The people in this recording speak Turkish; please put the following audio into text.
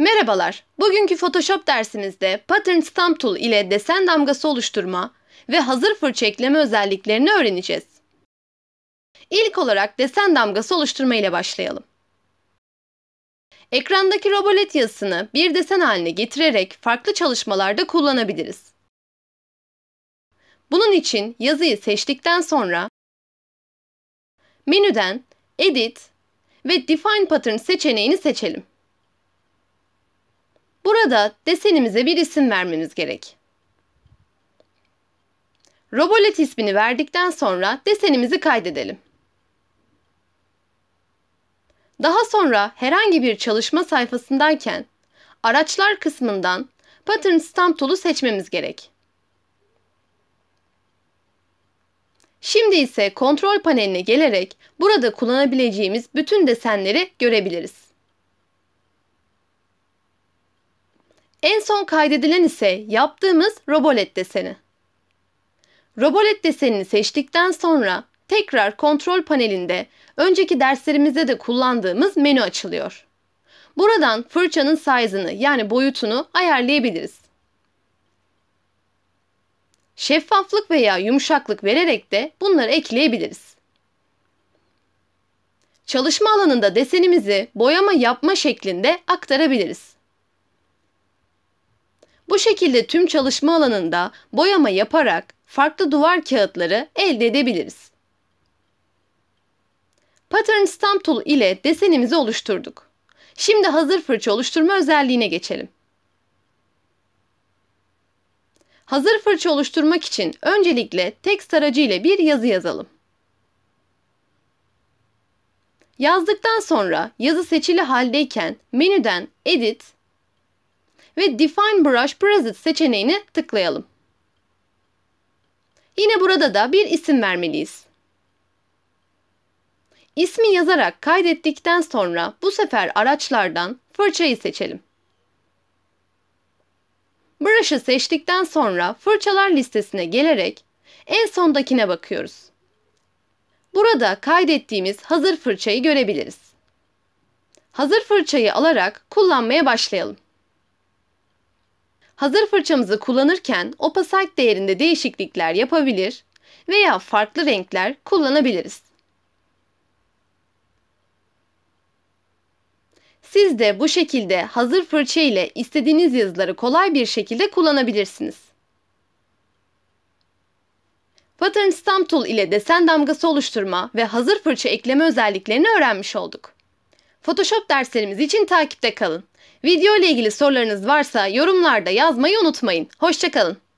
Merhabalar, bugünkü Photoshop dersimizde Pattern Stamp Tool ile desen damgası oluşturma ve hazır fırça ekleme özelliklerini öğreneceğiz. İlk olarak desen damgası oluşturma ile başlayalım. Ekrandaki robolet yazısını bir desen haline getirerek farklı çalışmalarda kullanabiliriz. Bunun için yazıyı seçtikten sonra menüden Edit ve Define Pattern seçeneğini seçelim. Burada desenimize bir isim vermemiz gerek. Robolet ismini verdikten sonra desenimizi kaydedelim. Daha sonra herhangi bir çalışma sayfasındayken araçlar kısmından Pattern Stamp Tool'u seçmemiz gerek. Şimdi ise kontrol paneline gelerek burada kullanabileceğimiz bütün desenleri görebiliriz. En son kaydedilen ise yaptığımız robolet deseni. Robolet desenini seçtikten sonra tekrar kontrol panelinde önceki derslerimizde de kullandığımız menü açılıyor. Buradan fırçanın size'ını yani boyutunu ayarlayabiliriz. Şeffaflık veya yumuşaklık vererek de bunları ekleyebiliriz. Çalışma alanında desenimizi boyama yapma şeklinde aktarabiliriz. Bu şekilde tüm çalışma alanında boyama yaparak farklı duvar kağıtları elde edebiliriz. Pattern Stamp Tool ile desenimizi oluşturduk. Şimdi hazır fırça oluşturma özelliğine geçelim. Hazır fırça oluşturmak için öncelikle tekst aracı ile bir yazı yazalım. Yazdıktan sonra yazı seçili haldeyken menüden Edit ve Define Brush Preset seçeneğini tıklayalım. Yine burada da bir isim vermeliyiz. İsmi yazarak kaydettikten sonra bu sefer araçlardan fırçayı seçelim. Brush'ı seçtikten sonra fırçalar listesine gelerek en sondakine bakıyoruz. Burada kaydettiğimiz hazır fırçayı görebiliriz. Hazır fırçayı alarak kullanmaya başlayalım. Hazır fırçamızı kullanırken opasak değerinde değişiklikler yapabilir veya farklı renkler kullanabiliriz. Siz de bu şekilde hazır fırça ile istediğiniz yazıları kolay bir şekilde kullanabilirsiniz. Pattern Stamp Tool ile desen damgası oluşturma ve hazır fırça ekleme özelliklerini öğrenmiş olduk. Photoshop derslerimiz için takipte kalın. Video ile ilgili sorularınız varsa yorumlarda yazmayı unutmayın. Hoşçakalın.